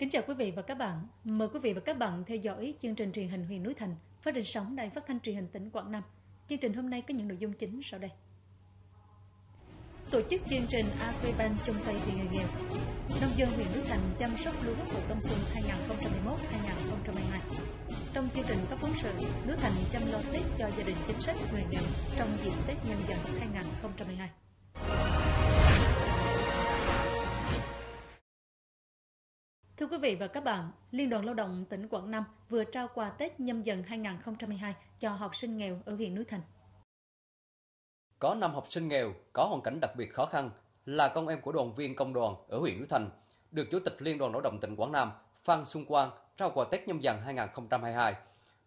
Kính chào quý vị và các bạn. Mời quý vị và các bạn theo dõi chương trình truyền hình huyện Núi Thành phát trên sóng đài phát thanh truyền hình tỉnh Quảng Nam. Chương trình hôm nay có những nội dung chính sau đây. Tổ chức chương trình Agribank trong tay vì người nghèo. Nông dân huyện Núi Thành chăm sóc lúa vụ đông xuân 2011-2022. Trong chương trình có phóng sự, Núi Thành chăm lo Tết cho gia đình chính sách người nghèo trong dịp Tết Nhân dân 2022. quý vị và các bạn, Liên đoàn Lao động tỉnh Quảng Nam vừa trao quà Tết nhâm dần 2022 cho học sinh nghèo ở huyện Núi Thành. Có 5 học sinh nghèo có hoàn cảnh đặc biệt khó khăn là con em của đoàn viên công đoàn ở huyện Núi Thành, được Chủ tịch Liên đoàn Lao động tỉnh Quảng Nam Phan Xuân Quang trao quà Tết nhâm dần 2022.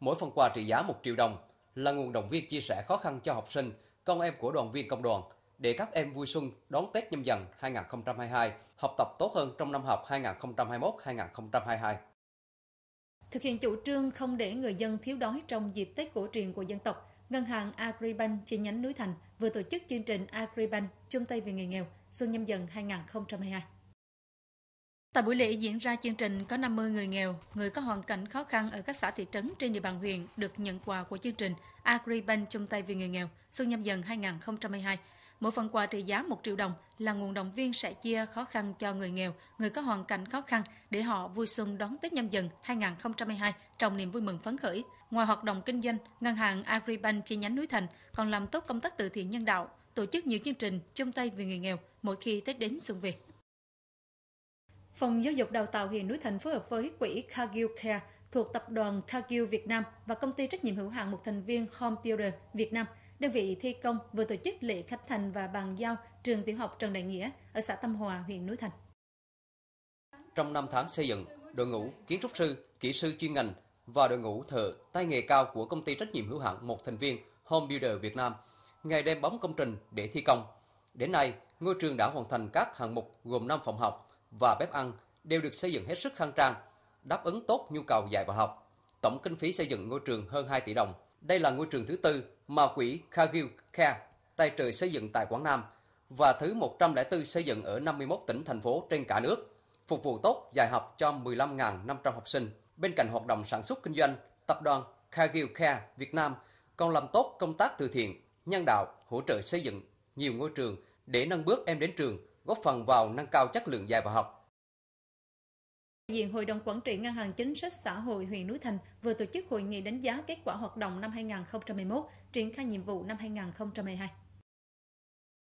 Mỗi phần quà trị giá 1 triệu đồng là nguồn động viên chia sẻ khó khăn cho học sinh, con em của đoàn viên công đoàn – để các em vui xuân đón Tết nhâm dần 2022, học tập tốt hơn trong năm học 2021-2022. Thực hiện chủ trương không để người dân thiếu đói trong dịp Tết cổ truyền của dân tộc, Ngân hàng Agribank chi nhánh Núi Thành vừa tổ chức chương trình Agribank chung tay vì người nghèo xuân nhâm dần 2022. Tại buổi lễ diễn ra chương trình có 50 người nghèo, người có hoàn cảnh khó khăn ở các xã thị trấn trên địa bàn huyện được nhận quà của chương trình Agribank chung tay vì người nghèo xuân nhâm dần 2022 Mỗi phần quà trị giá 1 triệu đồng là nguồn động viên sẻ chia khó khăn cho người nghèo, người có hoàn cảnh khó khăn để họ vui xuân đón Tết nhâm dần 2022 trong niềm vui mừng phấn khởi. Ngoài hoạt động kinh doanh, ngân hàng Agribank chi nhánh Núi Thành còn làm tốt công tác từ thiện nhân đạo, tổ chức nhiều chương trình chung tay vì người nghèo mỗi khi Tết đến xuân về. Phòng Giáo dục Đào tạo huyện Núi Thành phối hợp với quỹ Cargill Care thuộc tập đoàn Cargill Việt Nam và công ty trách nhiệm hữu hạn một thành viên Home Builder Việt Nam – đơn vị thi công vừa tổ chức lễ khánh thành và bàn giao trường tiểu học Trần Đại Nghĩa ở xã Tâm Hòa, huyện Núi Thành. Trong 5 tháng xây dựng, đội ngũ kiến trúc sư, kỹ sư chuyên ngành và đội ngũ thợ tay nghề cao của công ty trách nhiệm hữu hạn một thành viên Home Builder Việt Nam ngày đêm bấm công trình để thi công. Đến nay, ngôi trường đã hoàn thành các hạng mục gồm 5 phòng học và bếp ăn đều được xây dựng hết sức khang trang, đáp ứng tốt nhu cầu dạy và học. Tổng kinh phí xây dựng ngôi trường hơn 2 tỷ đồng – đây là ngôi trường thứ tư mà quỹ Cargill Care tài trợ xây dựng tại Quảng Nam và thứ 104 xây dựng ở 51 tỉnh thành phố trên cả nước, phục vụ tốt dạy học cho 15.500 học sinh. Bên cạnh hoạt động sản xuất kinh doanh, tập đoàn Cargill Care Việt Nam còn làm tốt công tác từ thiện, nhân đạo, hỗ trợ xây dựng nhiều ngôi trường để nâng bước em đến trường, góp phần vào nâng cao chất lượng dạy và học diện Hội đồng Quản trị Ngân hàng Chính sách Xã hội huyện Núi Thành vừa tổ chức hội nghị đánh giá kết quả hoạt động năm 2011 triển khai nhiệm vụ năm 2012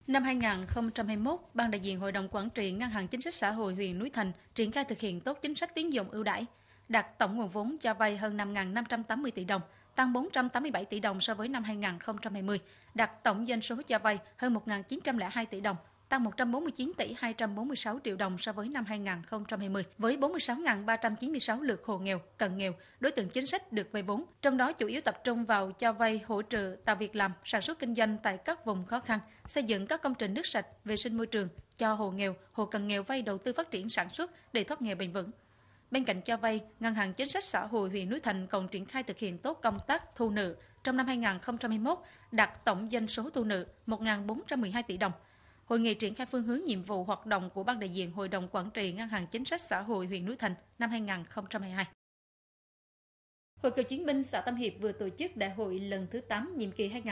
Năm 2021, Ban đại diện Hội đồng Quản trị Ngân hàng Chính sách Xã hội huyện Núi Thành triển khai thực hiện tốt chính sách tín dụng ưu đãi, đạt tổng nguồn vốn cho vay hơn 5.580 tỷ đồng, tăng 487 tỷ đồng so với năm 2020, đạt tổng doanh số cho vay hơn 1.902 tỷ đồng, tăng 149 tỷ 246 triệu đồng so với năm 2020, với 46.396 lượt hộ nghèo, cận nghèo, đối tượng chính sách được vay vốn, trong đó chủ yếu tập trung vào cho vay hỗ trợ tạo việc làm, sản xuất kinh doanh tại các vùng khó khăn, xây dựng các công trình nước sạch, vệ sinh môi trường cho hộ nghèo, hộ cận nghèo vay đầu tư phát triển sản xuất để thoát nghèo bền vững. Bên cạnh cho vay, Ngân hàng Chính sách Xã hội huyện Núi Thành còn triển khai thực hiện tốt công tác thu nợ. Trong năm 2021, đạt tổng doanh số thu nợ 1.412 tỷ đồng – Hội nghị triển khai phương hướng nhiệm vụ hoạt động của Ban đại diện Hội đồng Quản trị Ngân hàng Chính sách Xã hội huyện Núi Thành năm 2022. Hội cựu chiến binh xã Tâm Hiệp vừa tổ chức đại hội lần thứ 8 nhiệm kỳ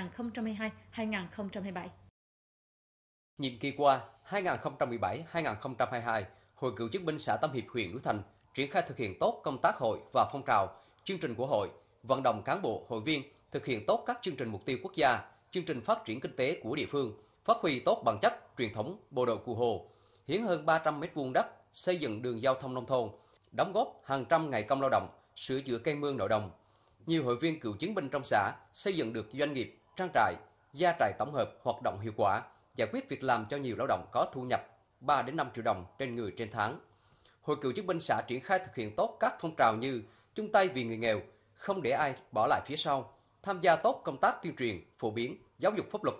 2022-2027. Nhiệm kỳ qua, 2017-2022, Hội cựu chiến binh xã Tâm Hiệp huyện Núi Thành triển khai thực hiện tốt công tác hội và phong trào, chương trình của hội, vận động cán bộ, hội viên thực hiện tốt các chương trình mục tiêu quốc gia, chương trình phát triển kinh tế của địa phương – phát huy tốt bản chất truyền thống bộ đội cụ Hồ, hiến hơn 300 mét vuông đất xây dựng đường giao thông nông thôn, đóng góp hàng trăm ngày công lao động, sửa chữa cây mương nội đồng. Nhiều hội viên cựu chiến binh trong xã xây dựng được doanh nghiệp, trang trại, gia trại tổng hợp hoạt động hiệu quả, giải quyết việc làm cho nhiều lao động có thu nhập 3 đến 5 triệu đồng trên người trên tháng. Hội cựu chiến binh xã triển khai thực hiện tốt các phong trào như chung tay vì người nghèo, không để ai bỏ lại phía sau, tham gia tốt công tác tuyên truyền, phổ biến, giáo dục pháp luật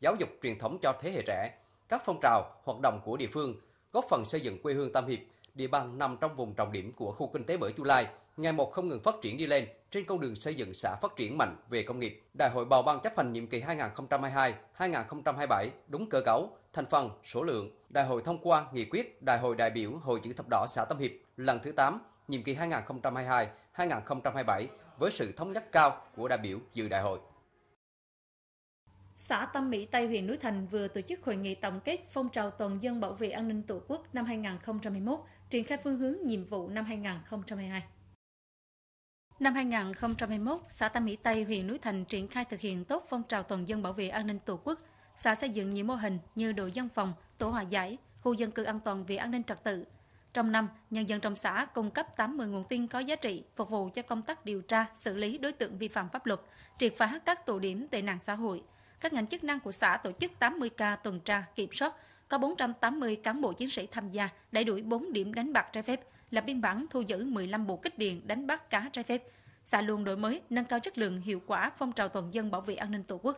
giáo dục truyền thống cho thế hệ trẻ, các phong trào, hoạt động của địa phương, góp phần xây dựng quê hương Tam Hiệp, địa bàn nằm trong vùng trọng điểm của khu kinh tế mở Chu Lai, ngày một không ngừng phát triển đi lên trên con đường xây dựng xã phát triển mạnh về công nghiệp. Đại hội bầu ban chấp hành nhiệm kỳ 2022-2027 đúng cơ cấu, thành phần, số lượng. Đại hội thông qua nghị quyết Đại hội đại biểu Hội chữ thập đỏ xã Tâm Hiệp lần thứ 8, nhiệm kỳ 2022-2027 với sự thống nhất cao của đại biểu dự đại hội xã Tâm Mỹ Tây huyện Núi Thành vừa tổ chức hội nghị tổng kết phong trào toàn dân bảo vệ an ninh Tổ quốc năm 2021, triển khai phương hướng nhiệm vụ năm 2022. Năm 2021, xã Tâm Mỹ Tây, huyện Núi Thành triển khai thực hiện tốt phong trào toàn dân bảo vệ an ninh Tổ quốc. Xã xây dựng nhiều mô hình như đội dân phòng, tổ hòa giải, khu dân cư an toàn về an ninh trật tự. Trong năm, nhân dân trong xã cung cấp 80 nguồn tin có giá trị, phục vụ cho công tác điều tra, xử lý đối tượng vi phạm pháp luật, triệt phá các tụ điểm tệ nạn xã hội – các ngành chức năng của xã tổ chức 80 ca tuần tra, kiểm soát, có 480 cán bộ chiến sĩ tham gia, đẩy đuổi 4 điểm đánh bạc trái phép, lập biên bản thu giữ 15 bộ kích điện đánh bắt cá trái phép. Xã luôn đổi mới, nâng cao chất lượng, hiệu quả phong trào toàn dân bảo vệ an ninh Tổ quốc.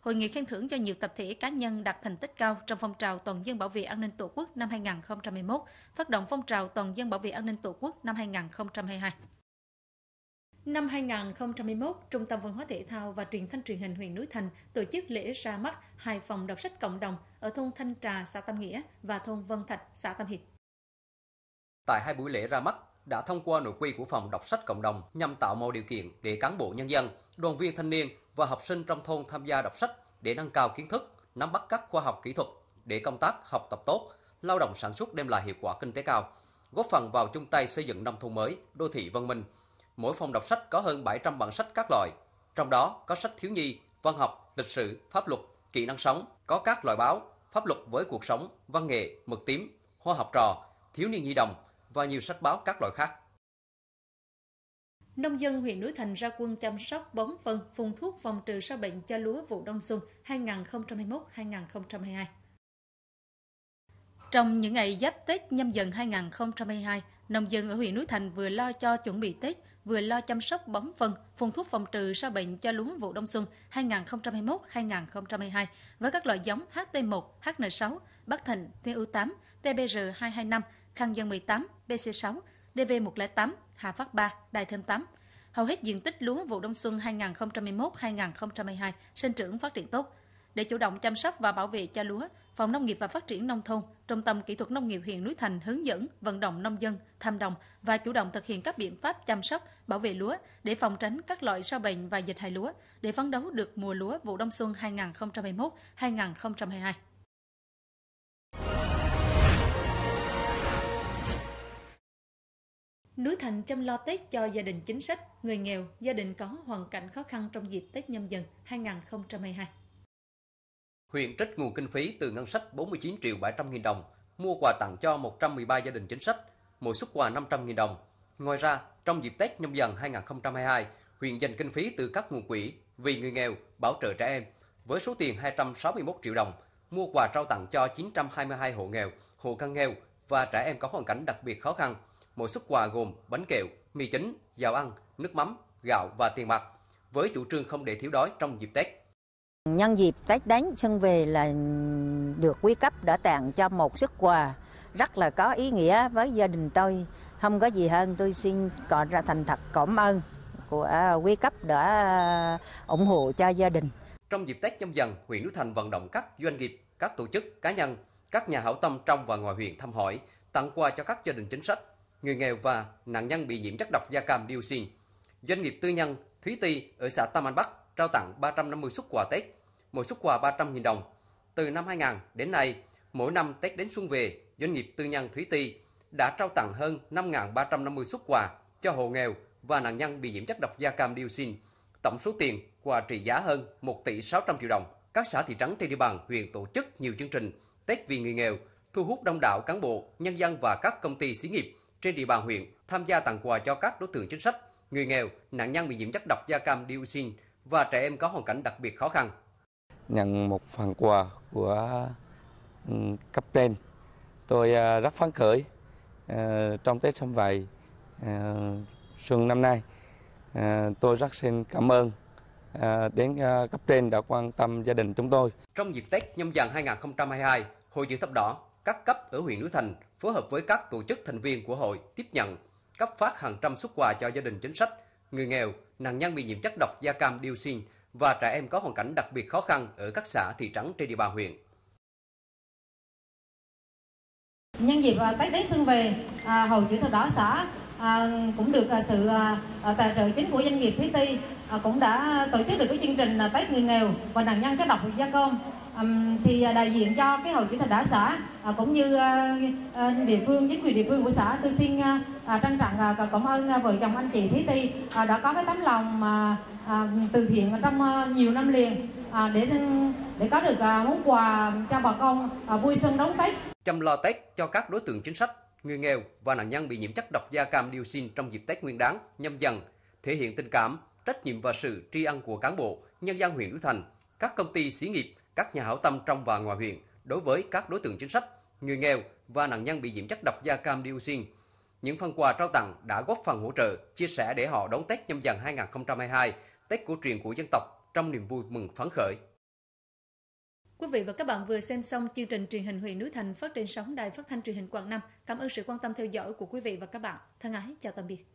Hội nghị khen thưởng cho nhiều tập thể cá nhân đạt thành tích cao trong phong trào toàn dân bảo vệ an ninh Tổ quốc năm 2011 phát động phong trào toàn dân bảo vệ an ninh Tổ quốc năm 2022. Năm 2021, Trung tâm Văn hóa Thể thao và Truyền thanh truyền hình huyện Núi Thành tổ chức lễ ra mắt hai Phòng đọc sách cộng đồng ở thôn Thanh Trà, xã Tam Nghĩa và thôn Vân Thạch, xã Tam Hiệp. Tại hai buổi lễ ra mắt, đã thông qua nội quy của phòng đọc sách cộng đồng nhằm tạo mọi điều kiện để cán bộ nhân dân, đoàn viên thanh niên và học sinh trong thôn tham gia đọc sách để nâng cao kiến thức, nắm bắt các khoa học kỹ thuật để công tác học tập tốt, lao động sản xuất đem lại hiệu quả kinh tế cao, góp phần vào chung tay xây dựng nông thôn mới, đô thị văn minh, mỗi phòng đọc sách có hơn 700 bản sách các loại, trong đó có sách thiếu nhi, văn học, lịch sử, pháp luật, kỹ năng sống, có các loại báo, pháp luật với cuộc sống, văn nghệ, mực tím, hoa học trò, thiếu niên nhi đồng và nhiều sách báo các loại khác. Nông dân huyện Núi Thành ra quân chăm sóc bón phân, phun thuốc phòng trừ sâu bệnh cho lúa vụ đông xuân 2021-2022. Trong những ngày giáp Tết nhâm dần 2022, nông dân ở huyện Núi Thành vừa lo cho chuẩn bị Tết, vừa lo chăm sóc bón phân, phun thuốc phòng trừ sâu bệnh cho lúa vụ đông xuân 2021-2022 với các loại giống HT1, HN6, Bắc Thịnh, Thiên ưu 8, TBR225, Khăn dân 18, BC6, DV108, Hà Phát 3, Đài Thêm 8. Hầu hết diện tích lúa vụ đông xuân 2021 2022 sinh trưởng phát triển tốt. Để chủ động chăm sóc và bảo vệ cho lúa, Phòng Nông nghiệp và Phát triển Nông thôn, Trung tâm Kỹ thuật Nông nghiệp huyện Núi Thành hướng dẫn, vận động nông dân, tham đồng và chủ động thực hiện các biện pháp chăm sóc, bảo vệ lúa để phòng tránh các loại sâu bệnh và dịch hại lúa để phấn đấu được mùa lúa vụ đông xuân 2021-2022. Núi Thành chăm lo Tết cho gia đình chính sách, người nghèo, gia đình có hoàn cảnh khó khăn trong dịp Tết nhâm dần 2022 huyện trích nguồn kinh phí từ ngân sách 49 triệu 700 nghìn đồng mua quà tặng cho 113 gia đình chính sách, mỗi xuất quà 500 nghìn đồng. Ngoài ra, trong dịp Tết nhâm dần 2022, huyện dành kinh phí từ các nguồn quỹ vì người nghèo, bảo trợ trẻ em với số tiền 261 triệu đồng mua quà trao tặng cho 922 hộ nghèo, hộ cận nghèo và trẻ em có hoàn cảnh đặc biệt khó khăn. Mỗi xuất quà gồm bánh kẹo, mì chính, dạo ăn, nước mắm, gạo và tiền mặt với chủ trương không để thiếu đói trong dịp Tết. Nhân dịp Tết đến xuân về là được quý cấp đã tặng cho một sức quà rất là có ý nghĩa với gia đình tôi. Không có gì hơn tôi xin còn ra thành thật cảm ơn của quý cấp đã ủng hộ cho gia đình. Trong dịp Tết nhâm dần, huyện Núi Thành vận động các doanh nghiệp, các tổ chức, cá nhân, các nhà hảo tâm trong và ngoài huyện thăm hỏi, tặng quà cho các gia đình chính sách, người nghèo và nạn nhân bị nhiễm chất độc da cam dioxin. Doanh nghiệp tư nhân Thúy Ti ở xã Tam an Bắc trao tặng 350 xuất quà Tết, mỗi xuất quà 300.000 đồng. Từ năm 2000 đến nay, mỗi năm Tết đến xuân về, doanh nghiệp tư nhân Thủy Ti đã trao tặng hơn 5.350 xuất quà cho hộ nghèo và nạn nhân bị nhiễm chất độc da cam dioxin. Tổng số tiền quà trị giá hơn 1 tỷ 600 triệu đồng. Các xã thị trấn trên địa bàn huyện tổ chức nhiều chương trình Tết vì người nghèo, thu hút đông đảo cán bộ, nhân dân và các công ty xí nghiệp trên địa bàn huyện tham gia tặng quà cho các đối tượng chính sách, người nghèo, nạn nhân bị nhiễm chất độc da cam dioxin và trẻ em có hoàn cảnh đặc biệt khó khăn. Nhận một phần quà của ừ, cấp trên, tôi à, rất phấn khởi à, trong Tết Sâm Vầy à, xuân năm nay. Tôi rất xin cảm ơn đến cấp trên đã quan tâm gia đình chúng tôi. Trong dịp Tết nhâm dần 2022, Hội chữ thập đỏ các cấp ở huyện Núi Thành phối hợp với các tổ chức thành viên của hội tiếp nhận, cấp phát hàng trăm xuất quà cho gia đình chính sách, người nghèo, nạn nhân bị nhiễm chất độc da cam dioxin và trẻ em có hoàn cảnh đặc biệt khó khăn ở các xã thị trấn trên địa bàn huyện. Nhân dịp à, Tết đến xuân về, à, hầu chữ thập đỏ xã à, cũng được sự tài trợ chính của doanh nghiệp Thúy Ti cũng đã tổ chức được cái chương trình Tết người nghèo và nạn nhân chất độc da cam um, thì à, đại diện cho cái hội chữ thập đỏ xã uh, cũng như uh, địa phương chính quyền địa phương của xã tôi xin uh, uh, trân trọng uh, cảm ơn uh, vợ chồng anh chị Thí Ti uh, đã có cái tấm lòng uh, uh, từ thiện trong uh, nhiều năm liền uh, để ừ, để có được uh, món quà cho bà con uh, vui xuân đón Tết chăm lo Tết cho các đối tượng chính sách người nghèo và nạn nhân bị nhiễm chất độc da cam dioxin trong dịp Tết Nguyên đán nhâm dần thể hiện tình cảm trách nhiệm và sự tri ân của cán bộ nhân dân huyện núi thành các công ty xí nghiệp các nhà hảo tâm trong và ngoài huyện đối với các đối tượng chính sách, người nghèo và nạn nhân bị nhiễm chất độc da cam dioxin. Những phần quà trao tặng đã góp phần hỗ trợ, chia sẻ để họ đón Tết nhâm dần 2022, Tết cổ truyền của dân tộc trong niềm vui mừng phấn khởi. Quý vị và các bạn vừa xem xong chương trình truyền hình huyện núi Thành phát trên sóng đài phát thanh truyền hình Quảng Nam. Cảm ơn sự quan tâm theo dõi của quý vị và các bạn. Thân ái, chào tạm biệt.